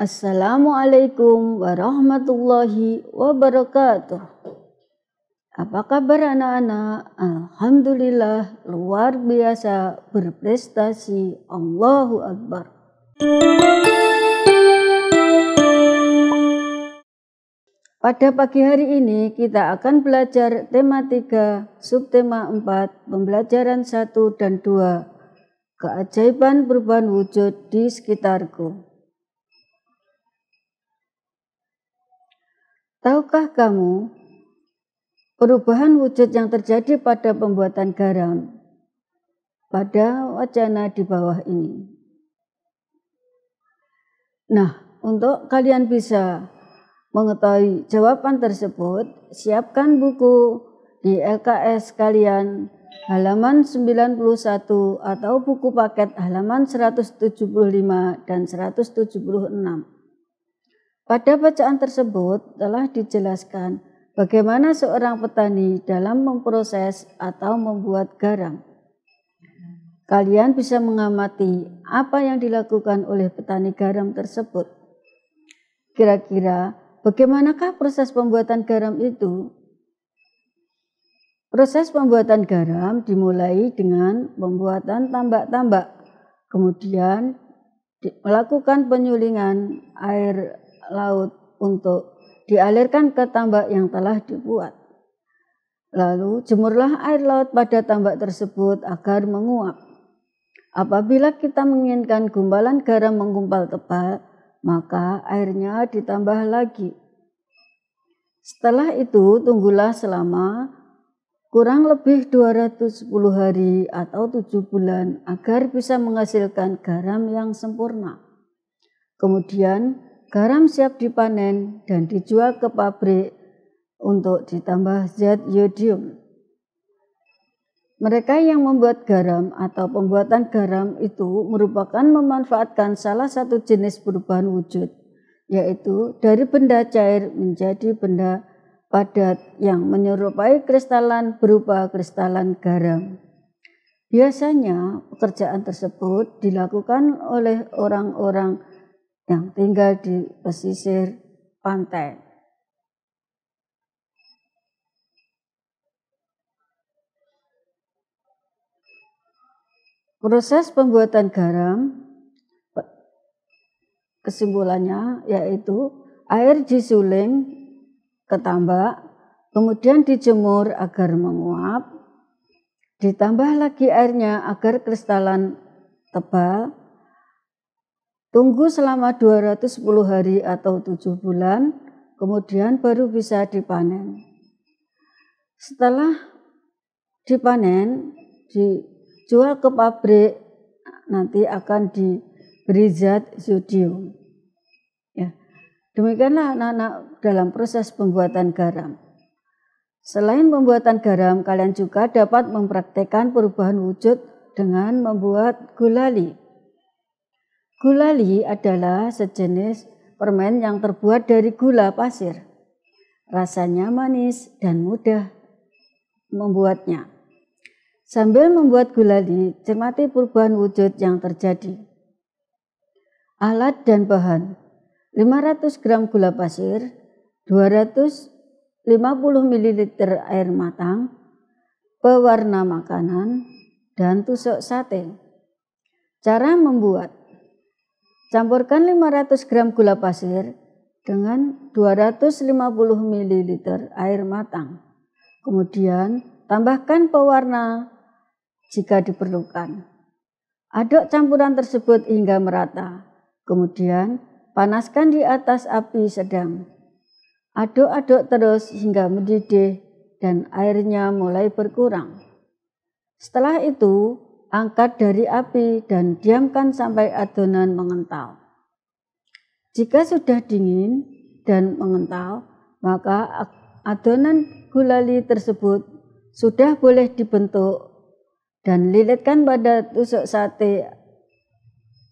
Assalamualaikum warahmatullahi wabarakatuh. Apa kabar anak-anak? Alhamdulillah luar biasa berprestasi. Allahu Akbar. Pada pagi hari ini kita akan belajar tema 3, subtema 4, pembelajaran 1 dan 2, keajaiban perubahan wujud di sekitarku. Tahukah kamu perubahan wujud yang terjadi pada pembuatan garam pada wacana di bawah ini? Nah, untuk kalian bisa mengetahui jawaban tersebut, siapkan buku di LKS kalian halaman 91 atau buku paket halaman 175 dan 176. Pada bacaan tersebut telah dijelaskan bagaimana seorang petani dalam memproses atau membuat garam. Kalian bisa mengamati apa yang dilakukan oleh petani garam tersebut. Kira-kira bagaimanakah proses pembuatan garam itu? Proses pembuatan garam dimulai dengan pembuatan tambak-tambak, kemudian melakukan penyulingan air laut untuk dialirkan ke tambak yang telah dibuat. Lalu jemurlah air laut pada tambak tersebut agar menguap. Apabila kita menginginkan gumpalan garam menggumpal tebal, maka airnya ditambah lagi. Setelah itu tunggulah selama kurang lebih 210 hari atau 7 bulan agar bisa menghasilkan garam yang sempurna. Kemudian Garam siap dipanen dan dijual ke pabrik untuk ditambah zat yodium. Mereka yang membuat garam atau pembuatan garam itu merupakan memanfaatkan salah satu jenis perubahan wujud, yaitu dari benda cair menjadi benda padat yang menyerupai kristalan berupa kristalan garam. Biasanya pekerjaan tersebut dilakukan oleh orang-orang yang tinggal di pesisir pantai. Proses pembuatan garam kesimpulannya yaitu air disuling ke tambak, kemudian dijemur agar menguap, ditambah lagi airnya agar kristalan tebal, Tunggu selama 210 hari atau 7 bulan, kemudian baru bisa dipanen. Setelah dipanen, dijual ke pabrik, nanti akan diberi zat sodium. Ya. Demikianlah anak-anak dalam proses pembuatan garam. Selain pembuatan garam, kalian juga dapat mempraktekkan perubahan wujud dengan membuat gulali. Gulali adalah sejenis permen yang terbuat dari gula pasir. Rasanya manis dan mudah membuatnya. Sambil membuat gulali, cermati perubahan wujud yang terjadi. Alat dan bahan 500 gram gula pasir, 250 ml air matang, pewarna makanan, dan tusuk sate. Cara membuat Campurkan 500 gram gula pasir dengan 250 ml air matang. Kemudian tambahkan pewarna jika diperlukan. Aduk campuran tersebut hingga merata. Kemudian panaskan di atas api sedang. Aduk-aduk terus hingga mendidih dan airnya mulai berkurang. Setelah itu, angkat dari api dan diamkan sampai adonan mengental. Jika sudah dingin dan mengental, maka adonan gulali tersebut sudah boleh dibentuk dan lilitkan pada tusuk sate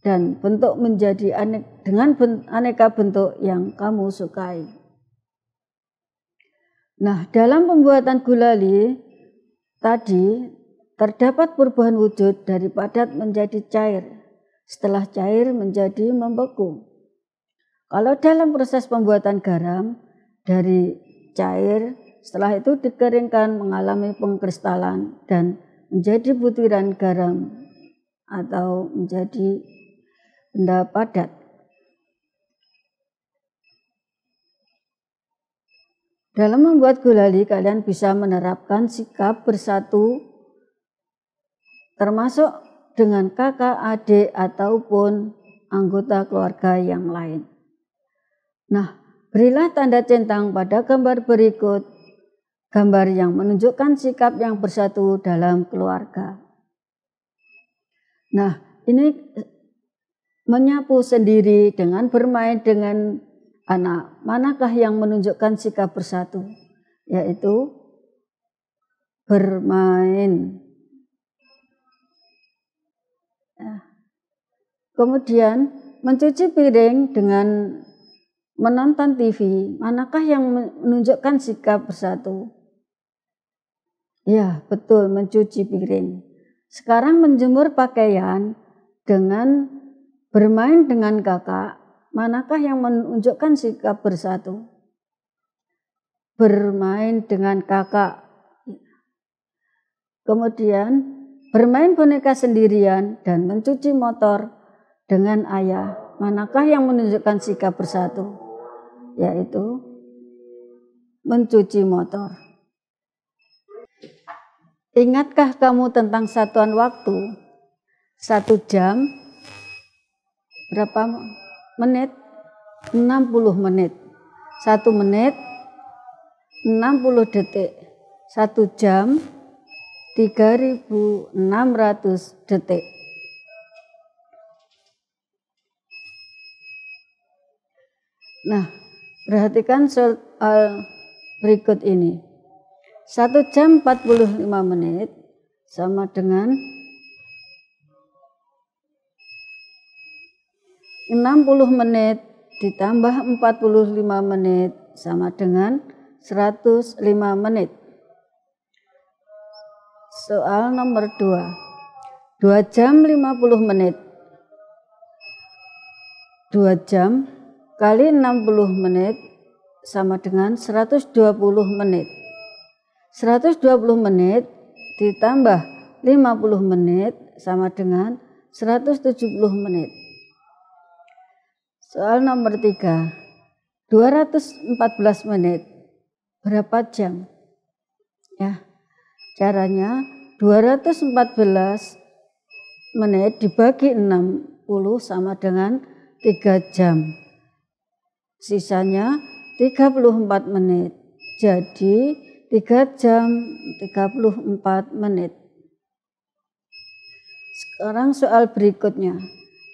dan bentuk menjadi aneka, dengan aneka bentuk yang kamu sukai. Nah, dalam pembuatan gulali tadi Terdapat perubahan wujud dari padat menjadi cair, setelah cair menjadi membeku. Kalau dalam proses pembuatan garam dari cair, setelah itu dikeringkan mengalami pengkristalan dan menjadi butiran garam atau menjadi benda padat. Dalam membuat gulali, kalian bisa menerapkan sikap bersatu termasuk dengan kakak, adik, ataupun anggota keluarga yang lain. Nah, berilah tanda centang pada gambar berikut, gambar yang menunjukkan sikap yang bersatu dalam keluarga. Nah, ini menyapu sendiri dengan bermain dengan anak. Manakah yang menunjukkan sikap bersatu? Yaitu bermain Kemudian mencuci piring dengan menonton TV, manakah yang menunjukkan sikap bersatu? Ya, betul mencuci piring. Sekarang menjemur pakaian dengan bermain dengan kakak, manakah yang menunjukkan sikap bersatu? Bermain dengan kakak. Kemudian bermain boneka sendirian dan mencuci motor dengan ayah. Manakah yang menunjukkan sikap bersatu? Yaitu mencuci motor. Ingatkah kamu tentang satuan waktu? Satu jam berapa menit? 60 menit. Satu menit 60 detik. Satu jam 3600 detik. Nah, perhatikan soal eh, berikut ini. 1 jam 45 menit sama dengan 60 menit ditambah 45 menit sama dengan 105 menit. Soal nomor 2. 2 jam 50 menit. 2 jam kali 60 menit sama dengan 120 menit. 120 menit ditambah 50 menit sama dengan 170 menit. Soal nomor 3. 214 menit. Berapa jam? Ya. Caranya 214 menit dibagi 60 sama dengan 3 jam. Sisanya 34 menit. Jadi 3 jam 34 menit. Sekarang soal berikutnya.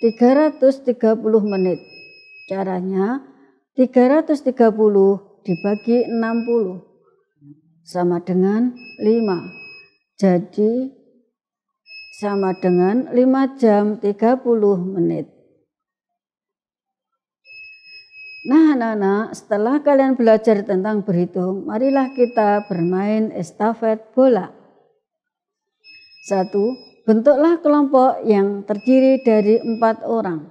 330 menit. Caranya 330 dibagi 60 sama dengan 5. Jadi sama dengan 5 jam 30 menit. Nah anak-anak, setelah kalian belajar tentang berhitung, marilah kita bermain estafet bola. Satu, bentuklah kelompok yang terdiri dari empat orang.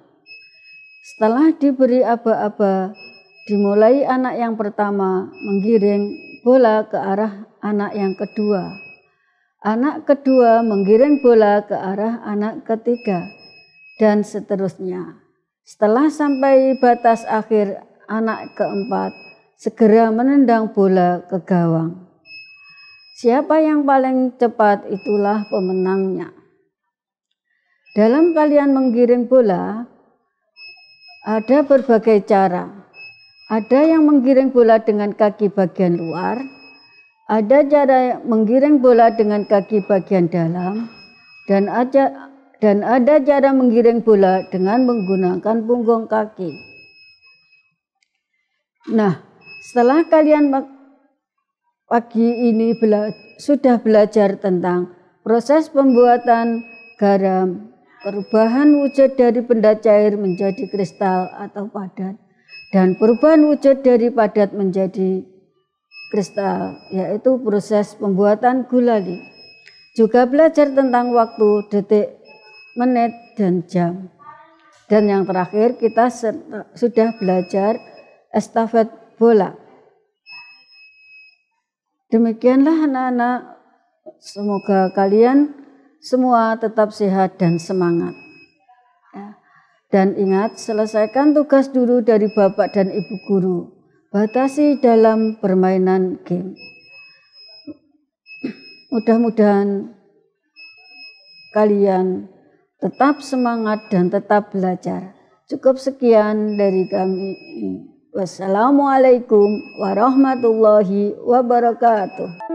Setelah diberi aba-aba, dimulai anak yang pertama menggiring bola ke arah anak yang kedua. Anak kedua menggiring bola ke arah anak ketiga, dan seterusnya. Setelah sampai batas akhir anak keempat, segera menendang bola ke gawang. Siapa yang paling cepat itulah pemenangnya. Dalam kalian menggiring bola, ada berbagai cara. Ada yang menggiring bola dengan kaki bagian luar, ada cara menggiring bola dengan kaki bagian dalam, dan ada dan ada cara menggiring bola dengan menggunakan punggung kaki. Nah, setelah kalian pagi ini bela sudah belajar tentang proses pembuatan garam, perubahan wujud dari benda cair menjadi kristal atau padat, dan perubahan wujud dari padat menjadi kristal, yaitu proses pembuatan gulali. Juga belajar tentang waktu, detik, menit, dan jam. Dan yang terakhir kita sudah belajar estafet bola. Demikianlah anak-anak, semoga kalian semua tetap sehat dan semangat. Ya. Dan ingat, selesaikan tugas dulu dari bapak dan ibu guru. Batasi dalam permainan game. Mudah-mudahan kalian tetap semangat dan tetap belajar. Cukup sekian dari kami. Wassalamualaikum warahmatullahi wabarakatuh.